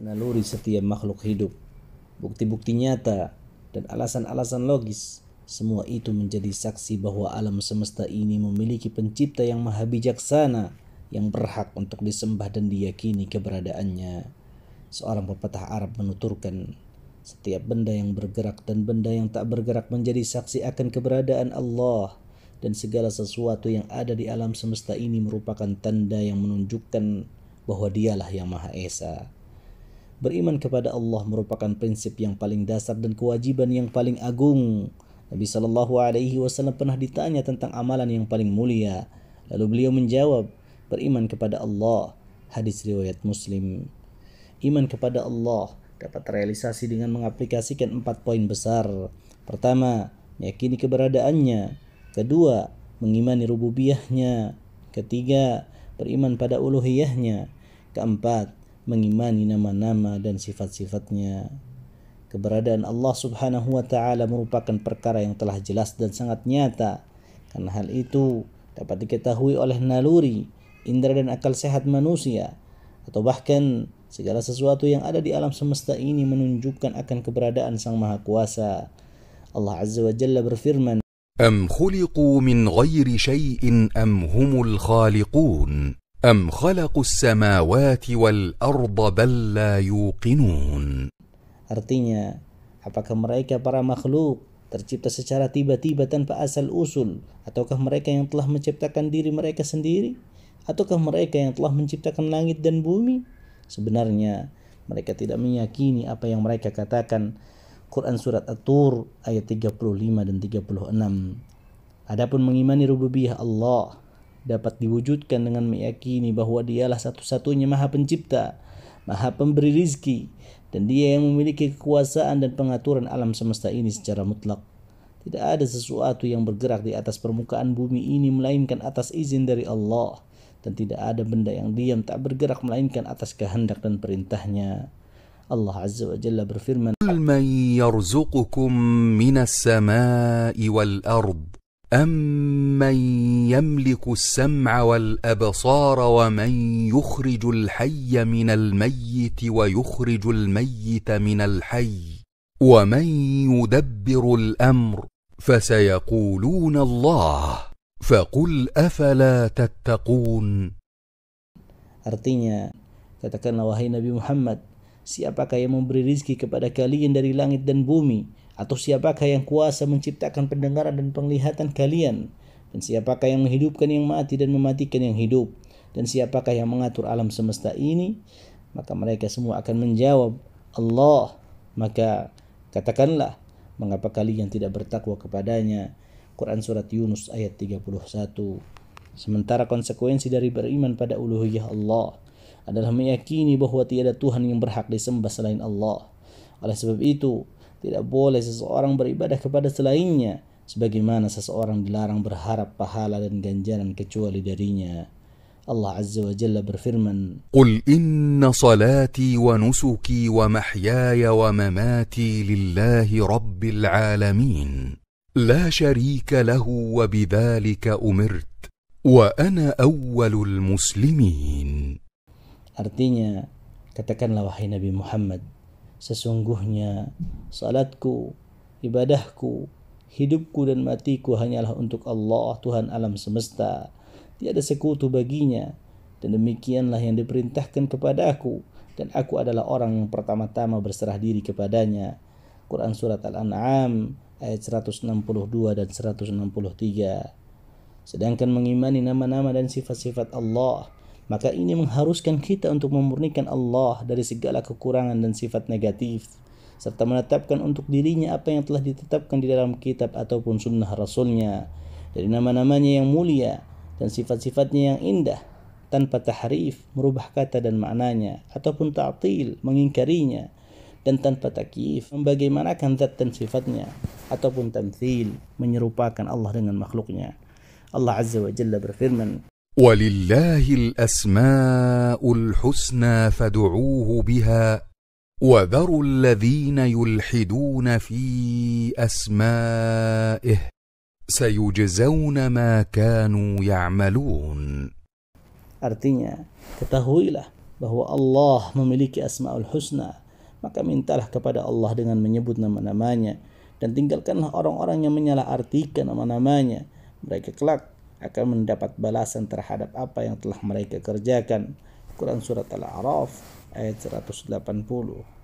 naluri setiap makhluk hidup. Bukti-bukti nyata dan alasan-alasan logis, semua itu menjadi saksi bahwa alam semesta ini memiliki pencipta yang maha bijaksana yang berhak untuk disembah dan diyakini keberadaannya. Seorang pepatah Arab menuturkan, setiap benda yang bergerak dan benda yang tak bergerak menjadi saksi akan keberadaan Allah dan segala sesuatu yang ada di alam semesta ini merupakan tanda yang menunjukkan bahwa dialah yang Maha Esa. Beriman kepada Allah merupakan prinsip yang paling dasar dan kewajiban yang paling agung. Nabi Shallallahu Alaihi Wasallam pernah ditanya tentang amalan yang paling mulia, lalu beliau menjawab, beriman kepada Allah. Hadis riwayat Muslim. Iman kepada Allah dapat terrealisasi dengan mengaplikasikan empat poin besar. Pertama, meyakini keberadaannya. Kedua, mengimani rububiyahnya. Ketiga, beriman pada uluhiyahnya. Keempat, mengimani nama-nama dan sifat-sifatnya. Keberadaan Allah Subhanahu wa taala merupakan perkara yang telah jelas dan sangat nyata. Karena hal itu dapat diketahui oleh naluri, indera dan akal sehat manusia atau bahkan segala sesuatu yang ada di alam semesta ini menunjukkan akan keberadaan Sang Maha Kuasa. Allah Azza wa Jalla berfirman, أم خلقوا min غير شيء أم هم khaliqun?" أم خلقوا السماوات والأرض بل لا يوقنون Artinya, apakah mereka para makhluk tercipta secara tiba-tiba tanpa asal usul? Ataukah mereka yang telah menciptakan diri mereka sendiri? Ataukah mereka yang telah menciptakan langit dan bumi? Sebenarnya, mereka tidak meyakini apa yang mereka katakan. Quran Surat At-Tur ayat 35 dan 36. Adapun mengimani rububiyah Allah, dapat diwujudkan dengan meyakini bahwa dialah satu-satunya maha pencipta, maha pemberi rizki, dan dia yang memiliki kekuasaan dan pengaturan alam semesta ini secara mutlak. Tidak ada sesuatu yang bergerak di atas permukaan bumi ini melainkan atas izin dari Allah. Dan tidak ada benda yang diam tak bergerak melainkan atas kehendak dan perintahnya. Allah Azza wa Jalla berfirman, "Man yarzuqukum minas sama'i wal ard امن يملك السمع والابصار ومن يخرج الحي من الميت ويخرج الميت من الحي ومن يدبر الامر فسيقولون الله فقل افلا تتقون artinya katakanlah wahai Nabi Muhammad siapakah yang memberi rizki kepada kalian dari langit dan bumi Atau siapakah yang kuasa menciptakan pendengaran dan penglihatan kalian? Dan siapakah yang menghidupkan yang mati dan mematikan yang hidup? Dan siapakah yang mengatur alam semesta ini? Maka mereka semua akan menjawab, Allah. Maka katakanlah, mengapa kalian tidak bertakwa kepadanya? Quran Surat Yunus ayat 31 Sementara konsekuensi dari beriman pada uluhiyah Allah adalah meyakini bahwa tiada Tuhan yang berhak disembah selain Allah. Oleh sebab itu, Tidak boleh seseorang beribadah kepada selainnya sebagaimana seseorang dilarang berharap pahala dan ganjaran kecuali darinya. Allah Azza wa Jalla berfirman, "Qul inna salati wa nusuki wa mahyaya wa mamati lillahi rabbil alamin." La syarika lahu wa bidzalika umirt wa ana awwalul muslimin." Artinya, katakanlah wahai Nabi Muhammad, Sesungguhnya salatku, ibadahku, hidupku dan matiku hanyalah untuk Allah Tuhan alam semesta. Tiada sekutu baginya dan demikianlah yang diperintahkan kepada aku dan aku adalah orang yang pertama-tama berserah diri kepadanya. Quran Surat Al-An'am ayat 162 dan 163. Sedangkan mengimani nama-nama dan sifat-sifat Allah maka ini mengharuskan kita untuk memurnikan Allah dari segala kekurangan dan sifat negatif serta menetapkan untuk dirinya apa yang telah ditetapkan di dalam kitab ataupun sunnah rasulnya dari nama-namanya yang mulia dan sifat-sifatnya yang indah tanpa tahrif merubah kata dan maknanya ataupun ta'til mengingkarinya dan tanpa takif membagaimanakan zat dan sifatnya ataupun tamthil menyerupakan Allah dengan makhluknya Allah Azza wa Jalla berfirman ولله الاسماء الحسنى فدعوه بها وذروا الذين يلحدون في اسمائه سيجزون ما كانوا يعملون Artinya, ketahuilah bahwa Allah memiliki Asmaul Husna. Maka mintalah kepada Allah dengan menyebut nama-namanya. Dan tinggalkanlah orang-orang yang menyalahartikan nama-namanya. Mereka kelak akan mendapat balasan terhadap apa yang telah mereka kerjakan. Quran Surat Al-A'raf ayat 180